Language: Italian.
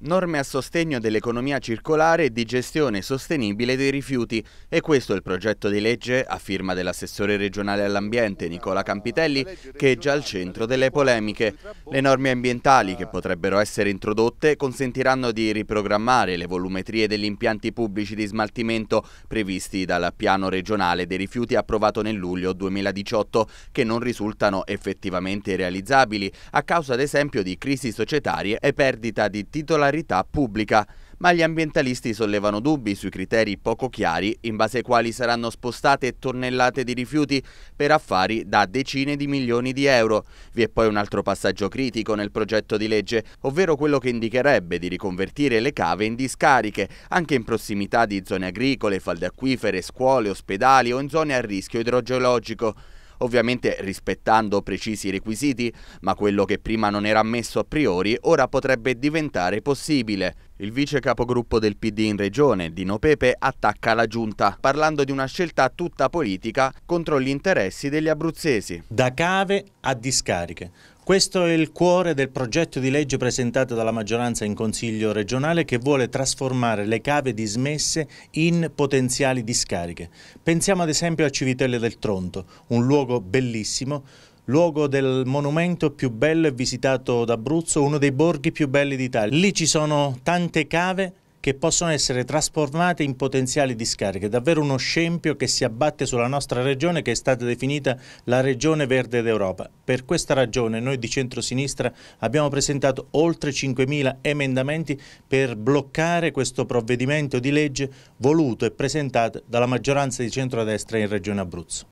Norme a sostegno dell'economia circolare e di gestione sostenibile dei rifiuti. E questo è il progetto di legge a firma dell'assessore regionale all'ambiente Nicola Campitelli che è già al centro delle polemiche. Le norme ambientali che potrebbero essere introdotte consentiranno di riprogrammare le volumetrie degli impianti pubblici di smaltimento previsti dal piano regionale dei rifiuti approvato nel luglio 2018 che non risultano effettivamente realizzabili a causa ad esempio di crisi societarie e perdita di titolarità scolarità pubblica, ma gli ambientalisti sollevano dubbi sui criteri poco chiari in base ai quali saranno spostate tonnellate di rifiuti per affari da decine di milioni di euro. Vi è poi un altro passaggio critico nel progetto di legge, ovvero quello che indicherebbe di riconvertire le cave in discariche, anche in prossimità di zone agricole, falde acquifere, scuole, ospedali o in zone a rischio idrogeologico ovviamente rispettando precisi requisiti, ma quello che prima non era ammesso a priori ora potrebbe diventare possibile. Il vice capogruppo del PD in regione, Dino Pepe, attacca la giunta, parlando di una scelta tutta politica contro gli interessi degli abruzzesi. Da cave a discariche, questo è il cuore del progetto di legge presentato dalla maggioranza in Consiglio regionale che vuole trasformare le cave dismesse in potenziali discariche. Pensiamo ad esempio a Civitelle del Tronto, un luogo bellissimo luogo del monumento più bello e visitato d'Abruzzo, uno dei borghi più belli d'Italia. Lì ci sono tante cave che possono essere trasformate in potenziali discariche. Davvero uno scempio che si abbatte sulla nostra regione che è stata definita la regione verde d'Europa. Per questa ragione noi di centrosinistra abbiamo presentato oltre 5.000 emendamenti per bloccare questo provvedimento di legge voluto e presentato dalla maggioranza di centrodestra in Regione Abruzzo.